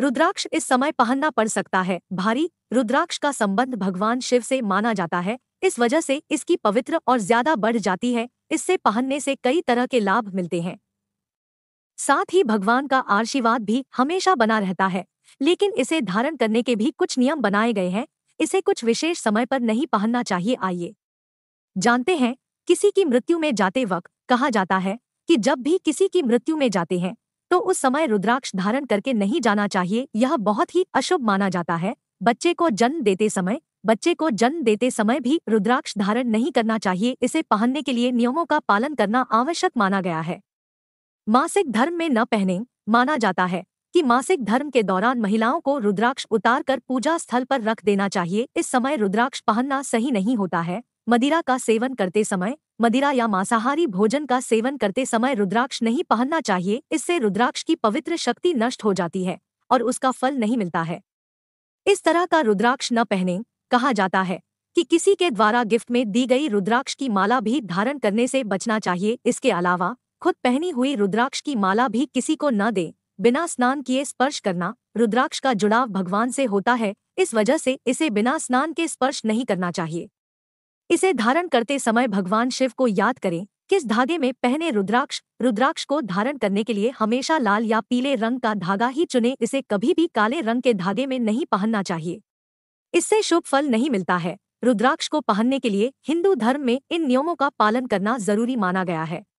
रुद्राक्ष इस समय पहनना पड़ सकता है भारी रुद्राक्ष का संबंध भगवान शिव से माना जाता है इस वजह से इसकी पवित्र और ज्यादा बढ़ जाती है इससे पहनने से कई तरह के लाभ मिलते हैं साथ ही भगवान का आशीर्वाद भी हमेशा बना रहता है लेकिन इसे धारण करने के भी कुछ नियम बनाए गए हैं इसे कुछ विशेष समय पर नहीं पहनना चाहिए आइए जानते हैं किसी की मृत्यु में जाते वक्त कहा जाता है कि जब भी किसी की मृत्यु में जाते हैं तो उस समय रुद्राक्ष धारण करके नहीं जाना चाहिए यह बहुत ही अशुभ माना जाता है बच्चे को जन्म देते समय बच्चे को जन्म देते समय भी रुद्राक्ष धारण नहीं करना चाहिए इसे पहनने के लिए नियमों का पालन करना आवश्यक माना गया है मासिक धर्म में न पहने माना जाता है कि मासिक धर्म के दौरान महिलाओं को रुद्राक्ष उतार कर पूजा स्थल पर रख देना चाहिए इस समय रुद्राक्ष पहनना सही नहीं होता है मदिरा का सेवन करते समय मदिरा या मांसाहारी भोजन का सेवन करते समय रुद्राक्ष नहीं पहनना चाहिए इससे रुद्राक्ष की पवित्र शक्ति नष्ट हो जाती है और उसका फल नहीं मिलता है इस तरह का रुद्राक्ष न पहने कहा जाता है कि किसी के द्वारा गिफ्ट में दी गई रुद्राक्ष की माला भी धारण करने से बचना चाहिए इसके अलावा खुद पहनी हुई रुद्राक्ष की माला भी किसी को न दे बिना स्नान किए स्पर्श करना रुद्राक्ष का जुड़ाव भगवान से होता है इस वजह से इसे बिना स्नान के स्पर्श नहीं करना चाहिए इसे धारण करते समय भगवान शिव को याद करें किस धागे में पहने रुद्राक्ष रुद्राक्ष को धारण करने के लिए हमेशा लाल या पीले रंग का धागा ही चुने इसे कभी भी काले रंग के धागे में नहीं पहनना चाहिए इससे शुभ फल नहीं मिलता है रुद्राक्ष को पहनने के लिए हिंदू धर्म में इन नियमों का पालन करना जरूरी माना गया है